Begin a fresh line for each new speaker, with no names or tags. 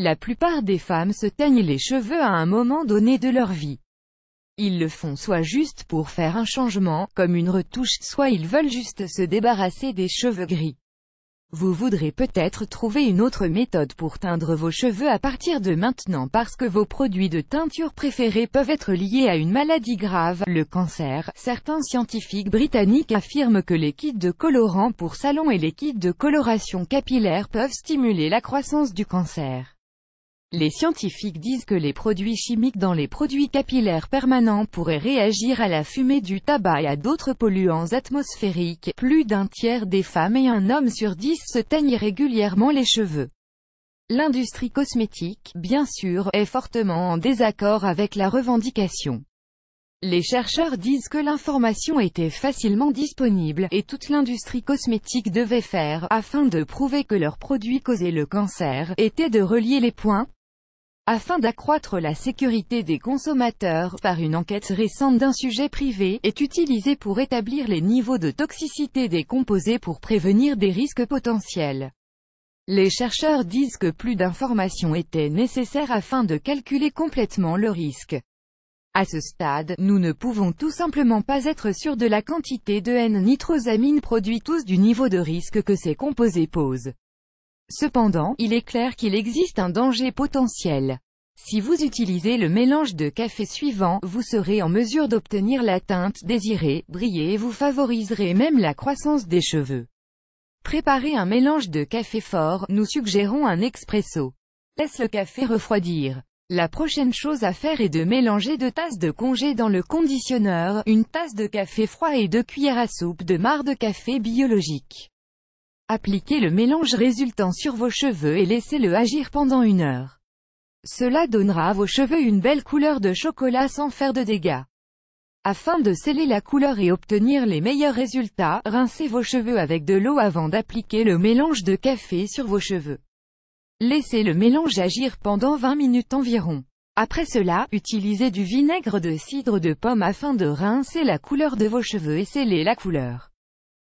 La plupart des femmes se teignent les cheveux à un moment donné de leur vie. Ils le font soit juste pour faire un changement, comme une retouche, soit ils veulent juste se débarrasser des cheveux gris. Vous voudrez peut-être trouver une autre méthode pour teindre vos cheveux à partir de maintenant parce que vos produits de teinture préférés peuvent être liés à une maladie grave, le cancer. Certains scientifiques britanniques affirment que les kits de colorants pour salon et les kits de coloration capillaire peuvent stimuler la croissance du cancer. Les scientifiques disent que les produits chimiques dans les produits capillaires permanents pourraient réagir à la fumée du tabac et à d'autres polluants atmosphériques. Plus d'un tiers des femmes et un homme sur dix se teignent régulièrement les cheveux. L'industrie cosmétique, bien sûr, est fortement en désaccord avec la revendication. Les chercheurs disent que l'information était facilement disponible, et toute l'industrie cosmétique devait faire, afin de prouver que leurs produits causaient le cancer, était de relier les points, afin d'accroître la sécurité des consommateurs par une enquête récente d'un sujet privé, est utilisée pour établir les niveaux de toxicité des composés pour prévenir des risques potentiels. Les chercheurs disent que plus d'informations étaient nécessaires afin de calculer complètement le risque. À ce stade, nous ne pouvons tout simplement pas être sûrs de la quantité de N-nitrosamine produite tous du niveau de risque que ces composés posent. Cependant, il est clair qu'il existe un danger potentiel. Si vous utilisez le mélange de café suivant, vous serez en mesure d'obtenir la teinte désirée, briller et vous favoriserez même la croissance des cheveux. Préparez un mélange de café fort, nous suggérons un expresso. Laisse le café refroidir. La prochaine chose à faire est de mélanger deux tasses de congé dans le conditionneur, une tasse de café froid et deux cuillères à soupe de marc de café biologique. Appliquez le mélange résultant sur vos cheveux et laissez-le agir pendant une heure. Cela donnera à vos cheveux une belle couleur de chocolat sans faire de dégâts. Afin de sceller la couleur et obtenir les meilleurs résultats, rincez vos cheveux avec de l'eau avant d'appliquer le mélange de café sur vos cheveux. Laissez le mélange agir pendant 20 minutes environ. Après cela, utilisez du vinaigre de cidre de pomme afin de rincer la couleur de vos cheveux et sceller la couleur.